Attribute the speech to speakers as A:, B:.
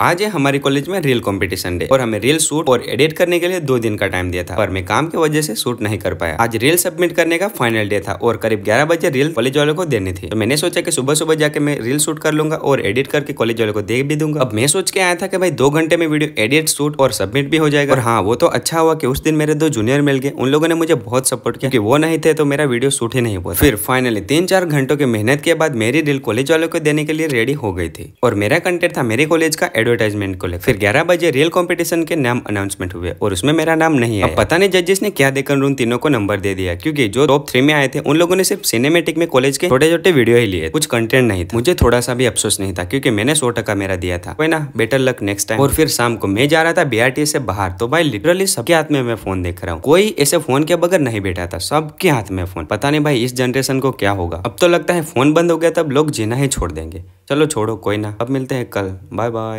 A: आज है हमारे कॉलेज में रियल कंपटीशन डे और हमें रील शूट और एडिट करने के लिए दो दिन का टाइम दिया था पर मैं काम की वजह से शूट नहीं कर पाया आज रील सबमिट करने का फाइनल डे था और करीब 11 बजे रील कॉलेज वालों को देने थी तो मैंने सोचा कि सुबह सुबह जाके मैं रील शूट कर लूंगा और एडिट करके कॉलेज वालों को देख भी दूंगा अब मैं सोच के आया था कि भाई दो घंटे में वीडियो एडिट शूट और सबमिट भी हो जाएगा और हाँ वो तो अच्छा हुआ की उस दिन मेरे दो जूनियर मिल गए उन लोगों ने मुझे बहुत सपोर्ट किया वो नहीं थे तो मेरा वीडियो शूट ही नहीं हुआ फिर फाइनली तीन चार घंटों की मेहनत के बाद मेरी रील कॉलेज वालों को देने के लिए रेडी हो गई थी और मेरा कंटेंट था मेरे कॉलेज का एडवर्टाइजमेंट को ले फिर ग्यारह बजे रियल कॉम्पिटिशन के नाम अनाउंसमेंट हुए और उसमें मेरा नाम नहीं है पता नहीं जजेस ने क्या देखकर उन तीनों को नंबर दे दिया क्योंकि जो टॉप थ्री में आए थे उन लोगों ने सिर्फ सिनेमेटिक में कॉलेज के छोटे छोटे वीडियो ही लिए कुछ कंटेंट नहीं था मुझे थोड़ा सा भी अफसोस नहीं था क्योंकि मैंने सौ टका मेरा दिया था कोई ना बेटर लक नेक्स्ट टाइम और फिर शाम को मैं जा रहा था बीआरटी से बाहर तो भाई लिटरली सबके हाथ में मैं फोन देख रहा हूँ कोई ऐसे फोन के बगैर नहीं बैठा था सबके हाथ में फोन पता नहीं भाई इस जनरेशन को क्या होगा अब तो लगता है फोन बंद हो गया तब लोग जीना ही छोड़ देंगे चलो छोड़ो कोई ना अब मिलते हैं कल बाय बाय